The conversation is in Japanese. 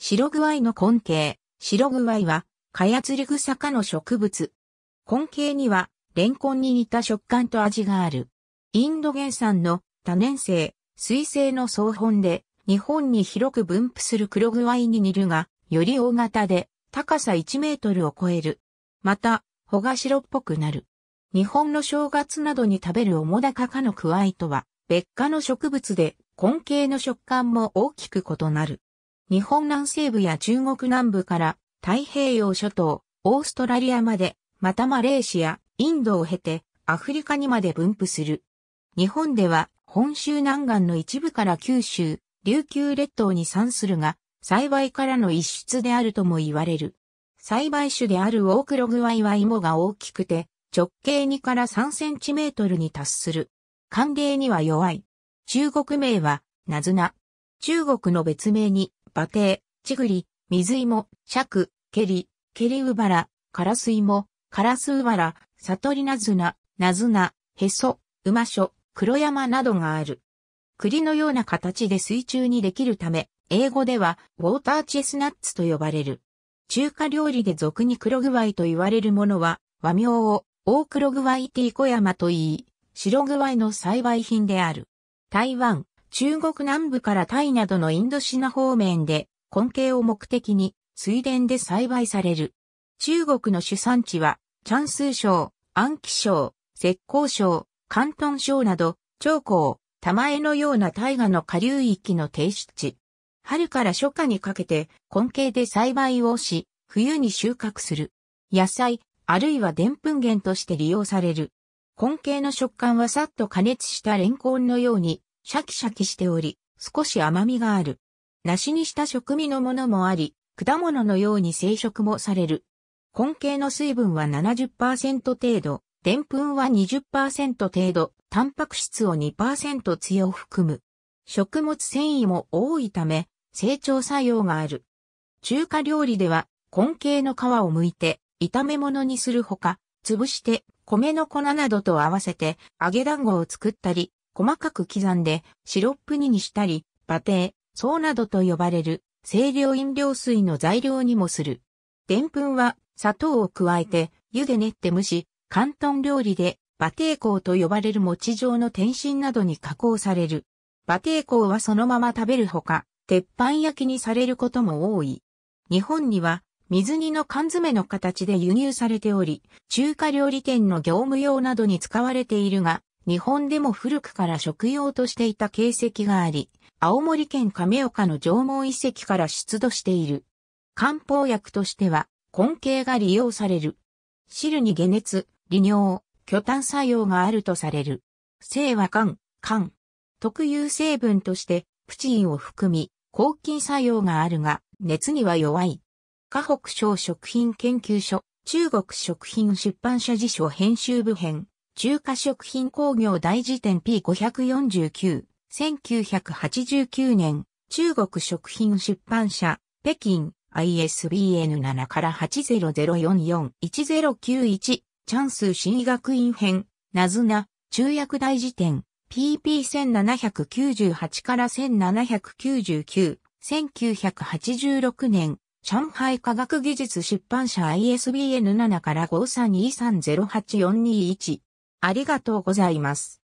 白具合の根茎。白具合は、カヤツリグサ科の植物。根茎には、レンコンに似た食感と味がある。インド原産の多年生、水生の草本で、日本に広く分布する黒具合に似るが、より大型で、高さ1メートルを超える。また、穂が白っぽくなる。日本の正月などに食べるオモダカかの具合とは、別科の植物で、根茎の食感も大きく異なる。日本南西部や中国南部から太平洋諸島、オーストラリアまで、またマレーシア、インドを経てアフリカにまで分布する。日本では本州南岸の一部から九州、琉球列島に産するが、栽培からの一出であるとも言われる。栽培種であるオオクログワイは芋が大きくて、直径2から3センチメートルに達する。寒冷には弱い。中国名は、ナズナ。中国の別名に、馬蹄、チグリ、水芋、尺、ケリ、ケリウバラ、カラス芋、カラスウバラ、サトリナズナ、ナズナ、ヘソ、ウマショ、黒山などがある。栗のような形で水中にできるため、英語ではウォーターチェスナッツと呼ばれる。中華料理で俗に黒具合と言われるものは、和名を大黒具合ティ小山と言い、白具合の栽培品である。台湾、中国南部からタイなどのインドシナ方面で、根茎を目的に水田で栽培される。中国の主産地は、チャンスー省、安徽省、浙江省、広東省など、長江、玉江のような大河の下流域の低湿地。春から初夏にかけて根茎で栽培をし、冬に収穫する。野菜、あるいは澱粉源として利用される。根茎の食感はさっと加熱したレンコンのように、シャキシャキしており、少し甘みがある。梨にした食味のものもあり、果物のように生食もされる。根茎の水分は70%程度、でんぷんは20%程度、タンパク質を2%強含む。食物繊維も多いため、成長作用がある。中華料理では、根茎の皮を剥いて、炒め物にするほか、潰して、米の粉などと合わせて、揚げ団子を作ったり、細かく刻んでシロップ煮にしたり、馬蹄、草などと呼ばれる清涼飲料水の材料にもする。でんぷんは砂糖を加えて湯で練って蒸し、広東料理で馬蹄香と呼ばれる餅状の点心などに加工される。馬蹄香はそのまま食べるほか、鉄板焼きにされることも多い。日本には水煮の缶詰の形で輸入されており、中華料理店の業務用などに使われているが、日本でも古くから食用としていた形跡があり、青森県亀岡の縄文遺跡から出土している。漢方薬としては、根茎が利用される。汁に解熱、利尿、巨炭作用があるとされる。性は肝、肝。特有成分として、プチンを含み、抗菌作用があるが、熱には弱い。河北省食品研究所、中国食品出版社辞書編集部編。中華食品工業大辞典 P549、1989年、中国食品出版社、北京、ISBN7 から8 0 0 4 4 1 0 9 1チャンス新医学院編、ナズナ、中薬大辞典、PP1798 から1799、1986年、上海科学技術出版社 ISBN7 から532308421、ありがとうございます。